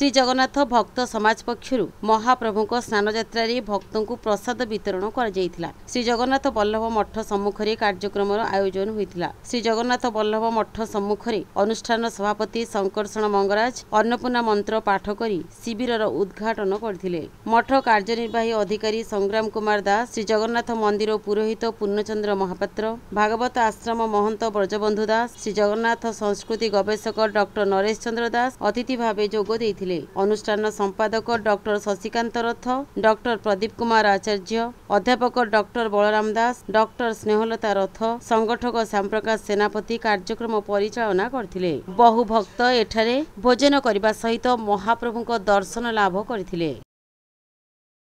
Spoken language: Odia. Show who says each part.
Speaker 1: ଶ୍ରୀଜଗନ୍ନାଥ ଭକ୍ତ ସମାଜ ପକ୍ଷରୁ ମହାପ୍ରଭୁଙ୍କ ସ୍ନାନଯାତ୍ରାରେ ଭକ୍ତଙ୍କୁ ପ୍ରସାଦ ବିତରଣ କରାଯାଇଥିଲା ଶ୍ରୀଜଗନ୍ନାଥ ବଲ୍ଲଭ ମଠ ସମ୍ମୁଖରେ କାର୍ଯ୍ୟକ୍ରମର ଆୟୋଜନ ହୋଇଥିଲା ଶ୍ରୀଜଗନ୍ନାଥ ବଲ୍ଲଭ ମଠ ସମ୍ମୁଖରେ ଅନୁଷ୍ଠାନ ସଭାପତି ଶଙ୍କର୍ଷଣ ମଙ୍ଗରାଜ ଅନ୍ନପୂର୍ଣ୍ଣା ମନ୍ତ୍ର ପାଠ କରି ଶିବିରର ଉଦ୍ଘାଟନ କରିଥିଲେ ମଠ କାର୍ଯ୍ୟନିର୍ବାହୀ ଅଧିକାରୀ ସଂଗ୍ରାମ କୁମାର ଦାସ ଶ୍ରୀଜଗନ୍ନାଥ ମନ୍ଦିର ପୁରୋହିତ ପୂର୍ଣ୍ଣଚନ୍ଦ୍ର ମହାପାତ୍ର ଭାଗବତ ଆଶ୍ରମ ମହନ୍ତ ବ୍ରଜବନ୍ଧୁ ଦାସ ଶ୍ରୀଜଗନ୍ନାଥ ସଂସ୍କୃତି ଗବେଷକ ଡକ୍ଟର ନରେଶ ଚନ୍ଦ୍ର ଦାସ ଅତିଥି ଭାବେ ଯୋଗ ଦେଇଥିଲେ ଦେଇଥିଲେ ଅନୁଷ୍ଠାନ ସମ୍ପାଦକ ଡକ୍ଟର ଶଶିକାନ୍ତ ରଥ ଡକ୍ଟର ପ୍ରଦୀପ କୁମାର ଆଚାର୍ଯ୍ୟ ଅଧ୍ୟାପକ ଡକ୍ଟର ବଳରାମ ଦାସ ଡକ୍ଟର ସ୍ନେହଲତା ରଥ ସଂଗଠକ ଶ୍ୟାମପ୍ରକାଶ ସେନାପତି କାର୍ଯ୍ୟକ୍ରମ ପରିଚାଳନା କରିଥିଲେ ବହୁ ଭକ୍ତ ଏଠାରେ ଭୋଜନ କରିବା ସହିତ ମହାପ୍ରଭୁଙ୍କ ଦର୍ଶନ ଲାଭ କରିଥିଲେ